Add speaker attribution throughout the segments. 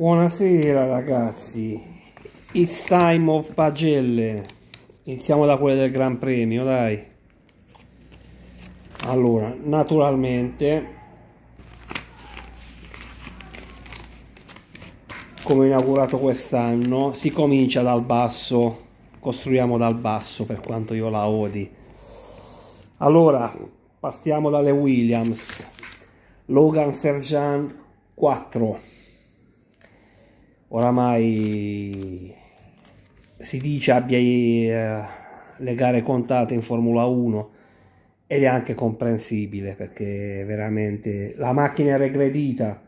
Speaker 1: Buonasera ragazzi, it's time of pagelle, iniziamo da quelle del Gran Premio dai. Allora, naturalmente, come inaugurato quest'anno, si comincia dal basso, costruiamo dal basso per quanto io la odi. Allora, partiamo dalle Williams, Logan Sergeant 4 oramai si dice abbia eh, le gare contate in Formula 1 ed è anche comprensibile perché veramente la macchina è regredita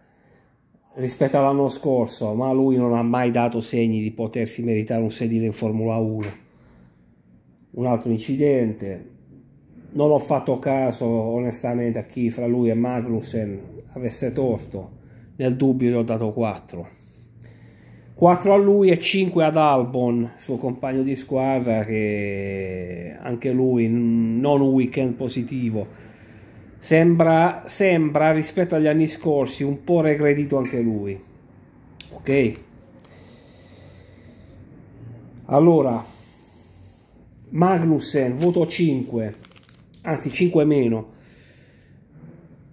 Speaker 1: rispetto all'anno scorso, ma lui non ha mai dato segni di potersi meritare un sedile in Formula 1. Un altro incidente, non ho fatto caso onestamente a chi fra lui e Magnussen avesse torto, nel dubbio gli ho dato 4. 4 a lui e 5 ad Albon, suo compagno di squadra che anche lui non un weekend positivo. Sembra, sembra rispetto agli anni scorsi un po' regredito anche lui. Ok. Allora, Magnussen, voto 5, anzi 5 meno.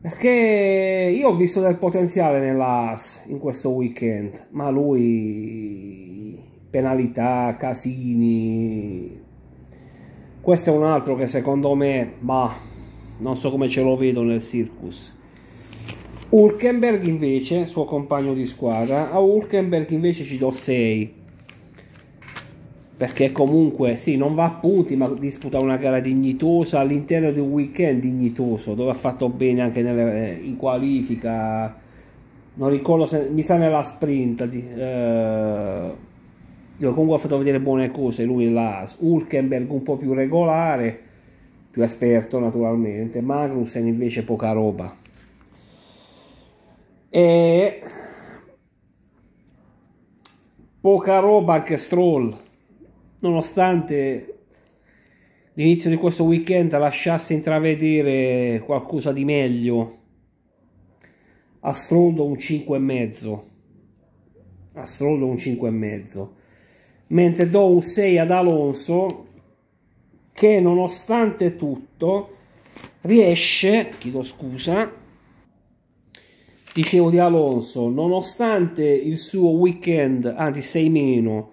Speaker 1: Perché io ho visto del potenziale nella AS in questo weekend, ma lui penalità, casini. Questo è un altro che secondo me, ma non so come ce lo vedo nel circus. Hulkenberg invece, suo compagno di squadra, a Hulkenberg invece ci do 6 perché comunque sì, non va a punti, ma disputa una gara dignitosa all'interno di un weekend dignitoso, dove ha fatto bene anche nelle, eh, in qualifica, non ricordo se mi sa nella sprint, di, eh, comunque ha fatto vedere buone cose, lui là, Hulkenberg un po' più regolare, più esperto naturalmente, Magnussen invece poca roba. E poca roba anche Stroll nonostante l'inizio di questo weekend lasciasse intravedere qualcosa di meglio a Stroldo un 5,5 a Stroldo un 5 e mezzo mentre do un 6 ad Alonso che nonostante tutto riesce chiedo scusa dicevo di Alonso nonostante il suo weekend anzi 6 meno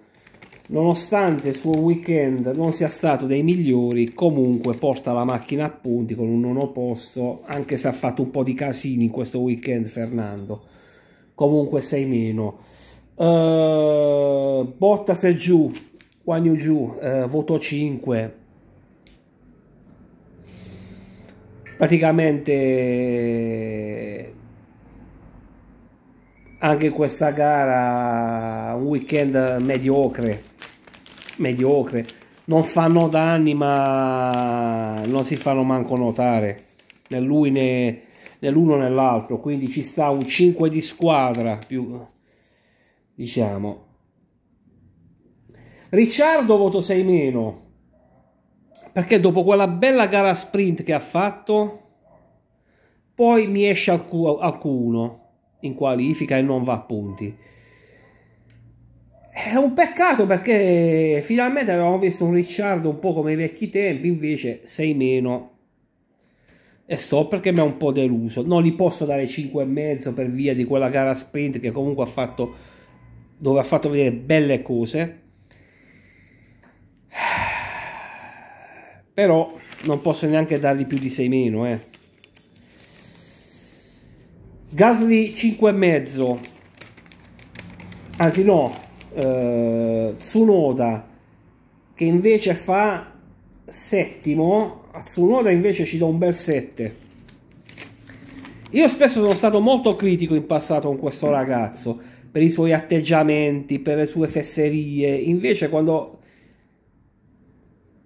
Speaker 1: Nonostante il suo weekend non sia stato dei migliori, comunque porta la macchina a punti con un nono posto, anche se ha fatto un po' di casini questo weekend Fernando. Comunque sei meno. Uh, Bottas è giù, Guagno giù, uh, voto 5. Praticamente anche questa gara un weekend mediocre mediocre. Non fanno danni, ma non si fanno manco notare né lui né nell'uno né nell'altro. Quindi ci sta un 5 di squadra più diciamo. Ricciardo voto 6 meno perché dopo quella bella gara sprint che ha fatto poi mi esce alcuno in qualifica e non va a punti. È un peccato perché finalmente avevamo visto un Ricciardo un po' come i vecchi tempi, invece sei meno. E so perché mi ha un po' deluso. Non gli posso dare 5,5 per via di quella gara sprint che comunque ha fatto, dove ha fatto vedere belle cose. Però non posso neanche dargli più di 6 meno. Eh. Gasly 5,5. Anzi no, eh, Tsunoda che invece fa settimo, a Tsunoda invece ci do un bel 7. Io spesso sono stato molto critico in passato con questo ragazzo per i suoi atteggiamenti, per le sue fesserie, invece quando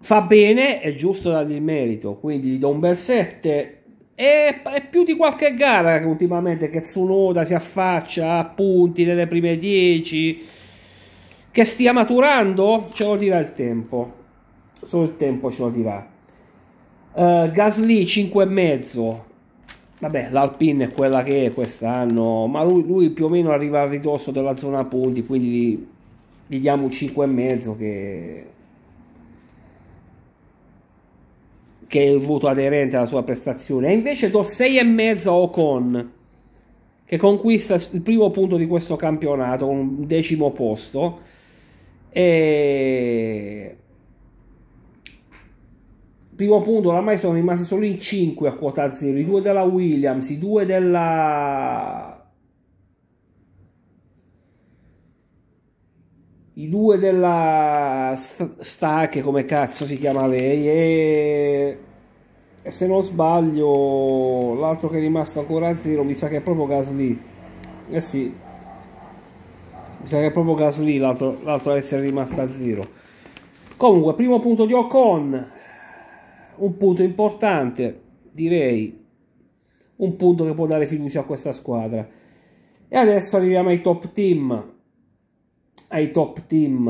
Speaker 1: fa bene è giusto dargli il merito, quindi gli do un bel 7 è più di qualche gara ultimamente che Tsunoda si affaccia a punti nelle prime 10 che stia maturando? Ce lo dirà il tempo. Solo il tempo ce lo dirà. Uh, Gasly 5,5. Vabbè, l'Alpine è quella che è quest'anno, ma lui, lui, più o meno arriva al ridosso della zona punti, quindi gli, gli diamo un 5,5 che che è il voto aderente alla sua prestazione. E invece do 6,5 a Ocon, che conquista il primo punto di questo campionato con un decimo posto. E... Primo punto, oramai sono rimasti solo in 5 a quota 0, i due della Williams, i due della... I due della Stacche, come cazzo si chiama lei, e... e se non sbaglio l'altro che è rimasto ancora a zero mi sa che è proprio Gasly. Eh sì, mi sa che è proprio Gasly l'altro essere rimasto a zero. Comunque, primo punto di Ocon, un punto importante, direi, un punto che può dare fiducia a questa squadra. E adesso arriviamo ai top team. Ai top team.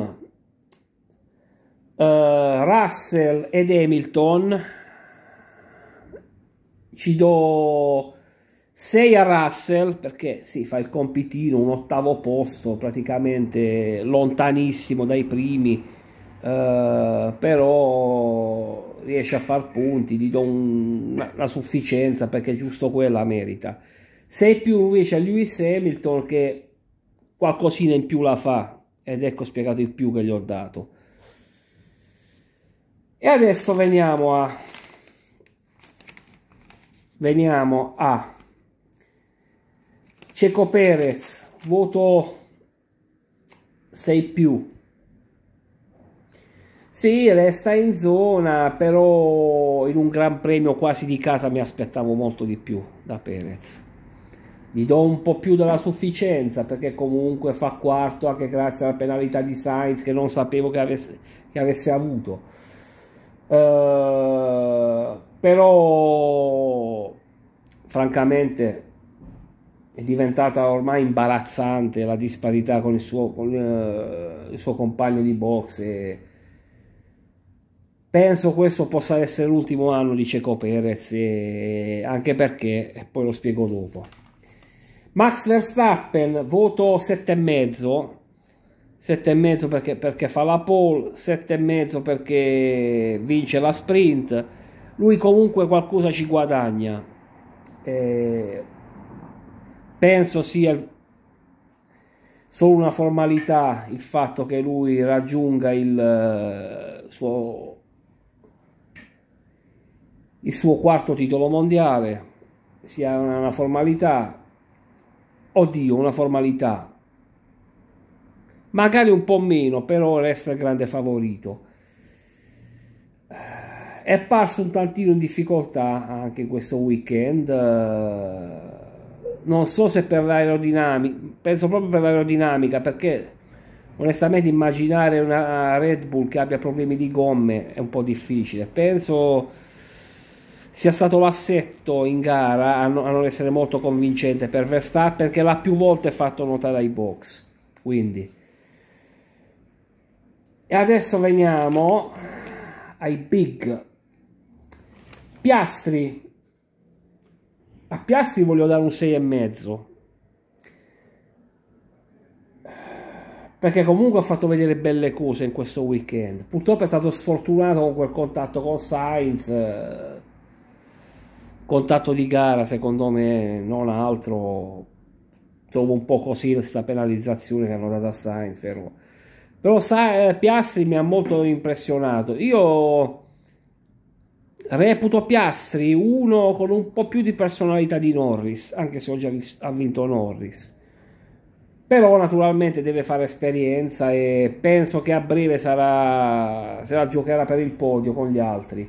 Speaker 1: Uh, Russell ed Hamilton. Ci do 6 a Russell perché si sì, fa il compitino, un ottavo posto praticamente lontanissimo dai primi, eh, però riesce a far punti, gli do un, una, una, sufficienza perché giusto quella merita. 6 più invece a Lewis Hamilton che qualcosina in più la fa ed ecco spiegato il più che gli ho dato. E adesso veniamo a... Veniamo a Ceco Perez, voto 6 più. Sì, resta in zona, però in un gran premio quasi di casa mi aspettavo molto di più da Perez. Gli do un po' più della sufficienza perché comunque fa quarto anche grazie alla penalità di Sainz che non sapevo che avesse, che avesse avuto. Uh, però francamente è diventata ormai imbarazzante la disparità con il suo, con, uh, il suo compagno di boxe. Penso questo possa essere l'ultimo anno di Ceco Perez, e... anche perché, poi lo spiego dopo. Max Verstappen, voto 7,5. 7,5 perché, perché fa la pole, 7,5 perché vince la sprint. Lui comunque qualcosa ci guadagna. E eh, Penso sia solo una formalità il fatto che lui raggiunga il eh, suo, il suo quarto titolo mondiale, sia una formalità, oddio, una formalità, magari un po' meno, però resta il grande favorito. È apparso un tantino in difficoltà anche questo weekend eh, non so se per l'aerodinamica, penso proprio per l'aerodinamica perché onestamente immaginare una Red Bull che abbia problemi di gomme è un po' difficile. Penso sia stato l'assetto in gara a, non essere molto convincente per Verstappen perché l'ha più volte fatto notare ai box. Quindi. E adesso veniamo ai big. Piastri a Piastri voglio dare un 6,5. Perché comunque ha fatto vedere belle cose in questo weekend. Purtroppo è stato sfortunato con quel contatto con Sainz. Contatto di gara, secondo me, non altro. Trovo un po' così questa penalizzazione che hanno dato a Sainz, però. Però eh, Piastri mi ha molto impressionato. Io Reputo Piastri uno con un po' più di personalità di Norris, anche se oggi ha vinto Norris. Però naturalmente deve fare esperienza e penso che a breve sarà, se la giocherà per il podio con gli altri.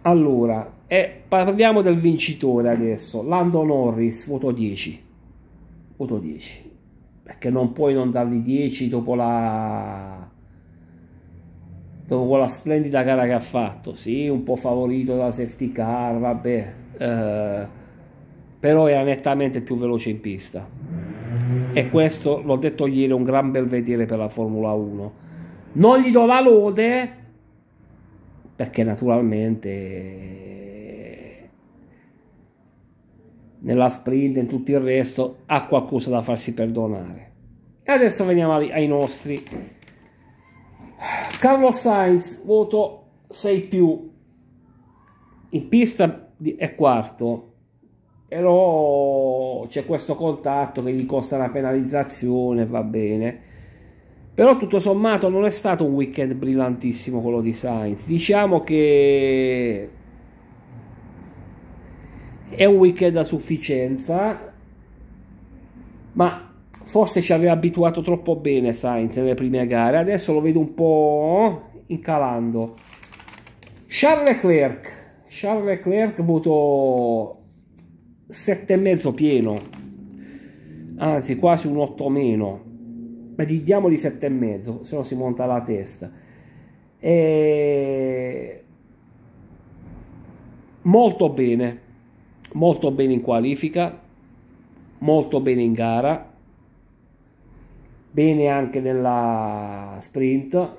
Speaker 1: Allora, eh, parliamo del vincitore adesso, Lando Norris, voto 10. Voto 10. Perché non puoi non dargli 10 dopo la dopo quella splendida gara che ha fatto, sì, un po' favorito dalla safety car, vabbè, eh, però era nettamente più veloce in pista. E questo, l'ho detto ieri, è un gran bel vedere per la Formula 1. Non gli do la lode, perché naturalmente nella sprint e in tutto il resto ha qualcosa da farsi perdonare. E adesso veniamo ai nostri Carlos Sainz, voto 6 più. In pista è quarto, però c'è questo contatto che gli costa una penalizzazione, va bene. Però tutto sommato non è stato un weekend brillantissimo quello di Sainz. Diciamo che è un weekend a sufficienza, ma Forse ci aveva abituato troppo bene Sainz nelle prime gare, adesso lo vedo un po' incalando. Charles Leclerc, Charles Leclerc voto 7,5 pieno, anzi quasi un 8 meno, ma gli diamo di 7,5, se no si monta la testa. E... Molto bene, molto bene in qualifica, molto bene in gara, bene anche nella sprint.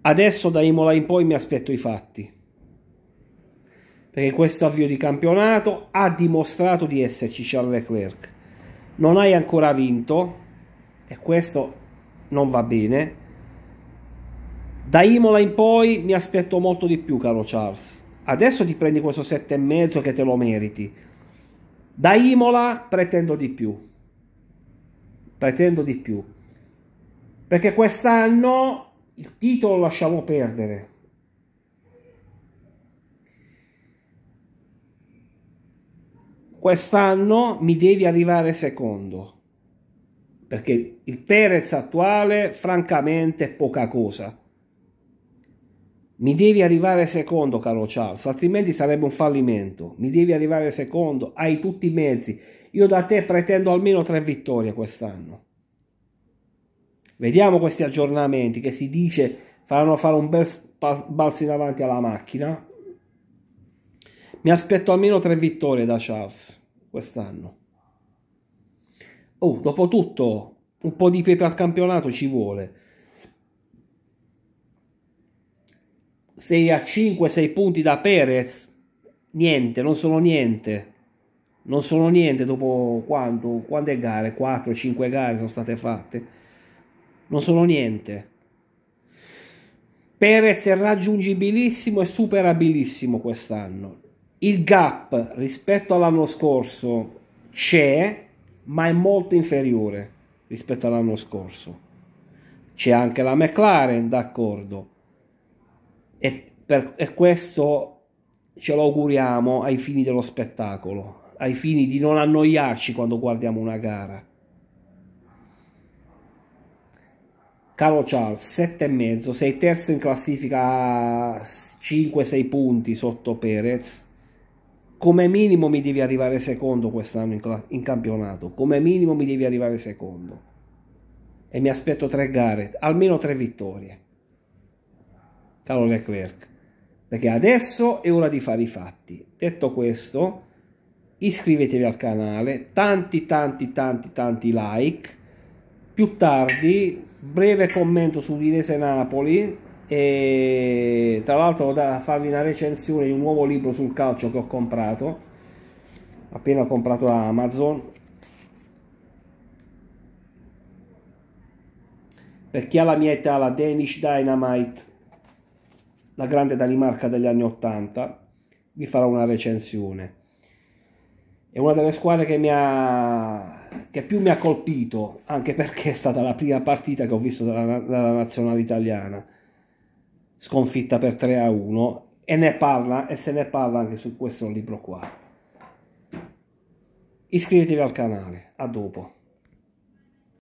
Speaker 1: Adesso da Imola in poi mi aspetto i fatti, perché questo avvio di campionato ha dimostrato di esserci Charles Leclerc. Non hai ancora vinto e questo non va bene. Da Imola in poi mi aspetto molto di più, caro Charles. Adesso ti prendi questo 7,5 che te lo meriti. Da Imola pretendo di più, pretendo di più, perché quest'anno il titolo lo lasciamo perdere. Quest'anno mi devi arrivare secondo, perché il Perez attuale francamente è poca cosa. Mi devi arrivare secondo, caro Charles, altrimenti sarebbe un fallimento. Mi devi arrivare secondo, hai tutti i mezzi. Io da te pretendo almeno tre vittorie quest'anno. Vediamo questi aggiornamenti che si dice faranno fare un bel balzo in avanti alla macchina. Mi aspetto almeno tre vittorie da Charles quest'anno. Oh, dopo un po' di pepe al campionato ci vuole sei a 5-6 punti da Perez, niente, non sono niente. Non sono niente dopo quanto, quante gare, 4-5 gare sono state fatte. Non sono niente. Perez è raggiungibilissimo e superabilissimo quest'anno. Il gap rispetto all'anno scorso c'è, ma è molto inferiore rispetto all'anno scorso. C'è anche la McLaren, d'accordo e, per, e questo ce lo auguriamo ai fini dello spettacolo, ai fini di non annoiarci quando guardiamo una gara. Caro Charles, e mezzo, sei terzo in classifica a 5-6 punti sotto Perez. Come minimo mi devi arrivare secondo quest'anno in, in, campionato, come minimo mi devi arrivare secondo. E mi aspetto tre gare, almeno tre vittorie caro Leclerc, perché adesso è ora di fare i fatti. Detto questo, iscrivetevi al canale, tanti tanti tanti tanti like, più tardi breve commento su sull'Inese Napoli e tra l'altro da farvi una recensione di un nuovo libro sul calcio che ho comprato appena ho comprato da Amazon per chi ha la mia età la Danish Dynamite la grande Danimarca degli anni 80, vi farò una recensione. È una delle squadre che, mi ha, che più mi ha colpito, anche perché è stata la prima partita che ho visto dalla, dalla nazionale italiana, sconfitta per 3 a 1, e, ne parla, e se ne parla anche su questo libro qua. Iscrivetevi al canale, a dopo.